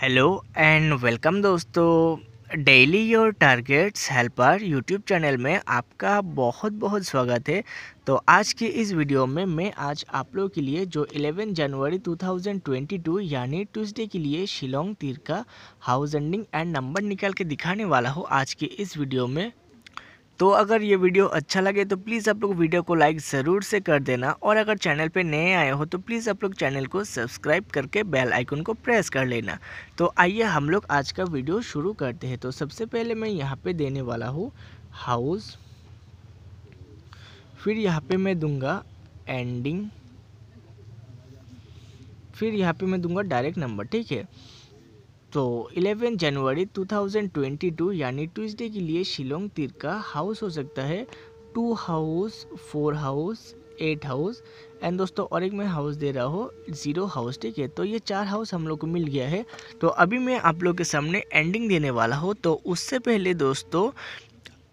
hello and welcome दोस्तों daily your targets helper YouTube channel में आपका बहुत बहुत स्वागत है तो आज के इस वीडियो में मैं आज आप लोगों के लिए जो 11 जनवरी 2022 यानी ट्यूसडे के लिए शिलोंग तीर का हाउस एंडिंग एंड नंबर निकाल के दिखाने वाला हूँ आज के इस वीडियो में तो अगर ये वीडियो अच्छा लगे तो प्लीज़ आप लोग वीडियो को लाइक ज़रूर से कर देना और अगर चैनल पे नए आए हो तो प्लीज़ आप लोग चैनल को सब्सक्राइब करके बेल आइकन को प्रेस कर लेना तो आइए हम लोग आज का वीडियो शुरू करते हैं तो सबसे पहले मैं यहाँ पर देने वाला हूँ हाउस फिर यहाँ पर मैं दूँगा एंडिंग फिर यहाँ पर मैं दूँगा डायरेक्ट नंबर ठीक है तो 11 जनवरी 2022 यानी ट्यूसडे के लिए शिलोंग तीर का हाउस हो सकता है two house four house eight house and दोस्तों और एक मैं हाउस दे रहा हूँ ज़ीरो हाउस ठीक है तो ये चार हाउस हम लोग को मिल गया है तो अभी मैं आप लोग के सामने एंडिंग देने वाला हूँ तो उससे पहले दोस्तों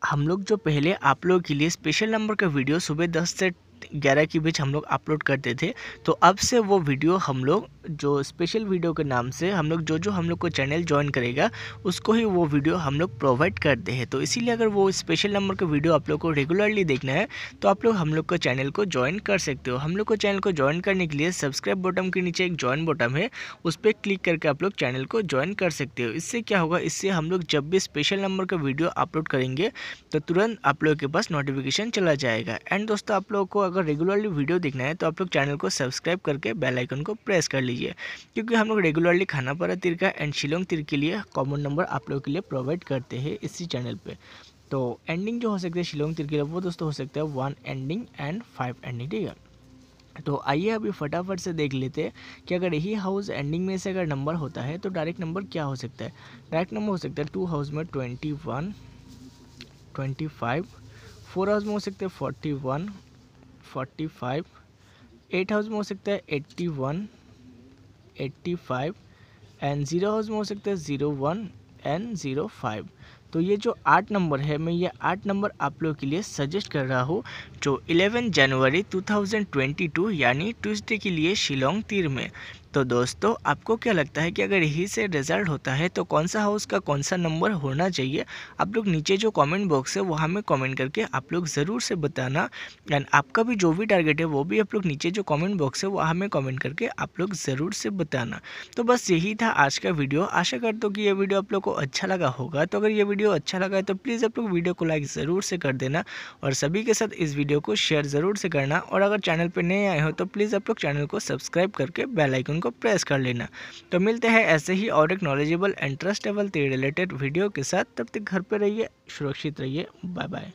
हम लोग जो पहले आप लोग के लिए स्पेशल नंबर का वीडियो सुबह दस से ग्यारह के बीच हम लोग अपलोड करते थे तो अब से वो वीडियो हम लोग जो स्पेशल वीडियो के नाम से हम लोग जो जो हम लोग को चैनल ज्वाइन करेगा उसको ही वो वीडियो हम लोग प्रोवाइड करते हैं तो इसीलिए अगर वो स्पेशल नंबर का वीडियो आप लोग को रेगुलरली देखना है तो आप लोग हम लोग को चैनल को ज्वाइन कर सकते हो हम लोग को चैनल को ज्वाइन करने के लिए सब्सक्राइब बटन के नीचे एक ज्वाइन बटन है उस पर क्लिक करके आप लोग चैनल को ज्वाइन कर सकते हो इससे क्या होगा इससे हम लोग जब भी स्पेशल नंबर का वीडियो अपलोड करेंगे तो तुरंत आप लोगों के पास नोटिफिकेशन चला जाएगा एंड दोस्तों आप लोगों को अगर रेगुलरली वीडियो देखना है तो आप लोग चैनल को सब्सक्राइब करके बेल आइकन को प्रेस कर लीजिए क्योंकि हम लोग रेगुलरली खाना तिर का एंड शिलोंग तिर के लिए कॉमन नंबर आप लोग के लिए प्रोवाइड करते हैं इसी चैनल पर तो एंडिंग जो हो सकती है शिलोंग तिर के लिए वो दोस्तों हो सकता है one ending and five ending ठीक है तो आइए अभी फटाफट से देख लेते हैं कि अगर यही हाउस एंडिंग में से अगर नंबर होता है तो डायरेक्ट नंबर क्या हो सकता है डायरेक्ट नंबर हो सकता है टू हाउस में twenty one twenty five four house में हो सकता है forty one forty five eight house में हो सकता है eighty one eighty five and zero house में हो सकता है zero one and zero five तो ये जो आठ नंबर है मैं ये आठ नंबर आप लोग के लिए सजेस्ट कर रहा हूँ जो 11 जनवरी 2022 यानी ट्यूसडे के लिए शिलोंग तीर में तो दोस्तों आपको क्या लगता है कि अगर यही से रिज़ल्ट होता है तो कौन सा हाउस का कौन सा नंबर होना चाहिए आप लोग नीचे जो कमेंट बॉक्स है वहाँ में कमेंट करके आप लोग ज़रूर से बताना एंड आपका भी जो भी टारगेट है वो भी आप लोग नीचे जो कमेंट बॉक्स है वहाँ में कमेंट करके आप लोग ज़रूर से बताना तो बस यही था आज का वीडियो आशा करता हूँ कि ये वीडियो आप लोग को अच्छा लगा होगा तो अगर ये वीडियो अच्छा लगा है तो प्लीज़ आप लोग वीडियो को लाइक ज़रूर से कर देना और सभी के साथ इस वीडियो को शेयर ज़रूर से करना और अगर चैनल पर नए आए हो तो प्लीज़ आप लोग चैनल को सब्सक्राइब करके बेलाइकन को प्रेस कर लेना तो मिलते हैं ऐसे ही और एक knowledgeable and trustable related video के साथ तब तक घर पर रहिए सुरक्षित रहिए बाय बाय